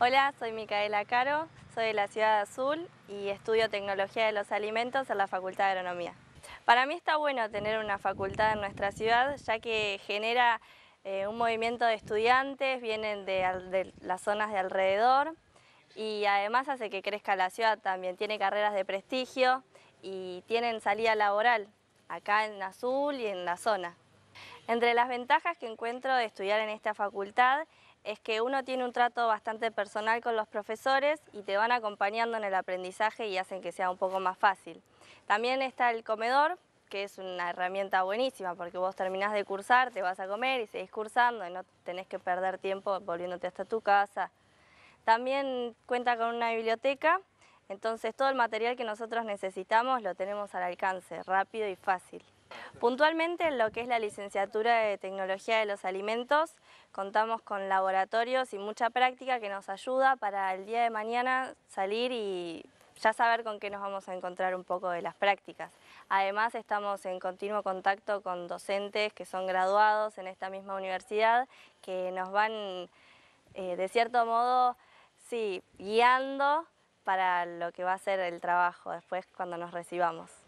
Hola, soy Micaela Caro, soy de la Ciudad Azul y estudio Tecnología de los Alimentos en la Facultad de Agronomía. Para mí está bueno tener una facultad en nuestra ciudad ya que genera eh, un movimiento de estudiantes, vienen de las zonas de alrededor y además hace que crezca la ciudad también, tiene carreras de prestigio y tienen salida laboral acá en Azul y en la zona. Entre las ventajas que encuentro de estudiar en esta facultad es que uno tiene un trato bastante personal con los profesores y te van acompañando en el aprendizaje y hacen que sea un poco más fácil. También está el comedor, que es una herramienta buenísima porque vos terminás de cursar, te vas a comer y seguís cursando y no tenés que perder tiempo volviéndote hasta tu casa. También cuenta con una biblioteca, entonces todo el material que nosotros necesitamos lo tenemos al alcance, rápido y fácil. Puntualmente en lo que es la licenciatura de Tecnología de los Alimentos, contamos con laboratorios y mucha práctica que nos ayuda para el día de mañana salir y ya saber con qué nos vamos a encontrar un poco de las prácticas. Además estamos en continuo contacto con docentes que son graduados en esta misma universidad, que nos van eh, de cierto modo sí, guiando para lo que va a ser el trabajo después cuando nos recibamos.